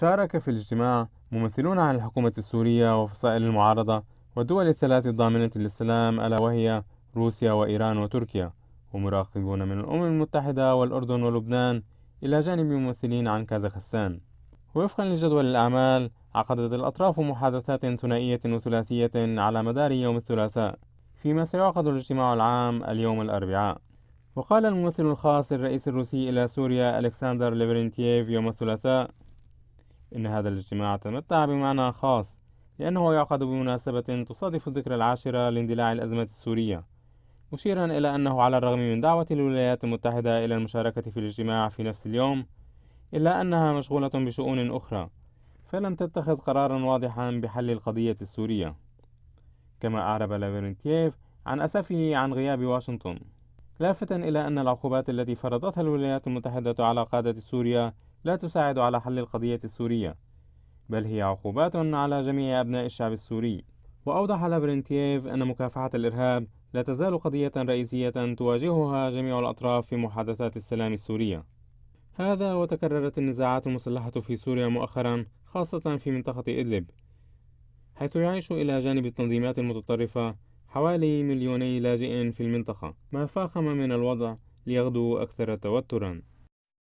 شارك في الاجتماع ممثلون عن الحكومة السورية وفصائل المعارضة والدول الثلاث الضامنة للسلام ألا وهي روسيا وإيران وتركيا ومراقبون من الأمم المتحدة والأردن ولبنان إلى جانب ممثلين عن كازاخستان ووفقا لجدول الأعمال عقدت الأطراف محادثات ثنائية وثلاثية على مدار يوم الثلاثاء فيما سيعقد الاجتماع العام اليوم الأربعاء وقال الممثل الخاص للرئيس الروسي إلى سوريا ألكسندر ليفرينتييف يوم الثلاثاء إن هذا الاجتماع تمتع بمعنى خاص لأنه يعقد بمناسبة تصادف الذكرى العاشرة لاندلاع الأزمة السورية مشيرا إلى أنه على الرغم من دعوة الولايات المتحدة إلى المشاركة في الاجتماع في نفس اليوم إلا أنها مشغولة بشؤون أخرى فلم تتخذ قرارا واضحا بحل القضية السورية كما أعرب لافرنتييف عن أسفه عن غياب واشنطن لافتا إلى أن العقوبات التي فرضتها الولايات المتحدة على قادة سوريا لا تساعد على حل القضية السورية بل هي عقوبات على جميع أبناء الشعب السوري وأوضح لابرينتييف أن مكافحة الإرهاب لا تزال قضية رئيسية تواجهها جميع الأطراف في محادثات السلام السورية هذا وتكررت النزاعات المسلحة في سوريا مؤخرا خاصة في منطقة إدلب حيث يعيش إلى جانب التنظيمات المتطرفة حوالي مليوني لاجئ في المنطقة ما فاقم من الوضع ليغدو أكثر توترا